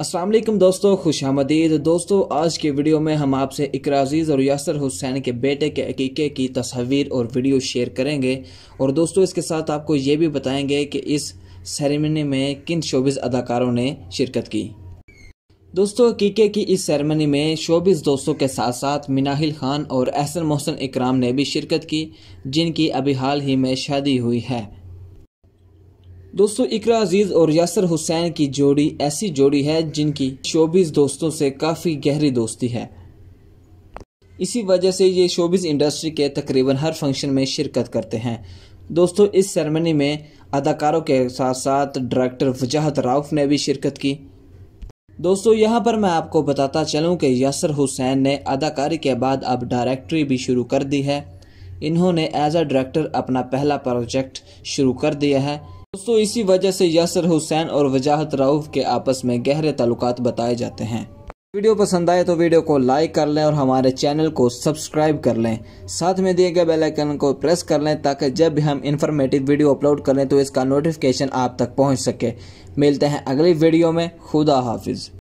असल दोस्तों खुश आमदीद दोस्तों आज के वीडियो में हम आपसे इकराजीज़ अजीज़ और यासर हुसैन के बेटे के अकीके की तस्वीर और वीडियो शेयर करेंगे और दोस्तों इसके साथ आपको ये भी बताएंगे कि इस सेरेमनी में किन शोबिस अदाकारों ने शिरकत की दोस्तों अकीके की इस सेरेमनी में शोबिस दोस्तों के साथ साथ मिनाहिल खान और एहसन मोहसन इकराम ने भी शिरकत की जिनकी अभी हाल ही में शादी हुई है दोस्तों इकरा अजीज और यासर हुसैन की जोड़ी ऐसी जोड़ी है जिनकी शोबिस दोस्तों से काफ़ी गहरी दोस्ती है इसी वजह से ये शोबिस इंडस्ट्री के तकरीबन हर फंक्शन में शिरकत करते हैं दोस्तों इस सेरेमनी में अदाकारों के साथ साथ डायरेक्टर वजाहत राउफ ने भी शिरकत की दोस्तों यहाँ पर मैं आपको बताता चलूँ कि यासर हुसैन ने अदाकारी के बाद अब डायरेक्टरी भी शुरू कर दी है इन्होंने एज अ डायरेक्टर अपना पहला प्रोजेक्ट शुरू कर दिया है दोस्तों इसी वजह से यासर हुसैन और वजाहत राउफ के आपस में गहरे ताल्लुक बताए जाते हैं वीडियो पसंद आए तो वीडियो को लाइक कर लें और हमारे चैनल को सब्सक्राइब कर लें साथ में दिए गए बेल आइकन को प्रेस कर लें ताकि जब भी हम इन्फॉर्मेटिव वीडियो अपलोड करें तो इसका नोटिफिकेशन आप तक पहुंच सके मिलते हैं अगली वीडियो में खुदा हाफिज़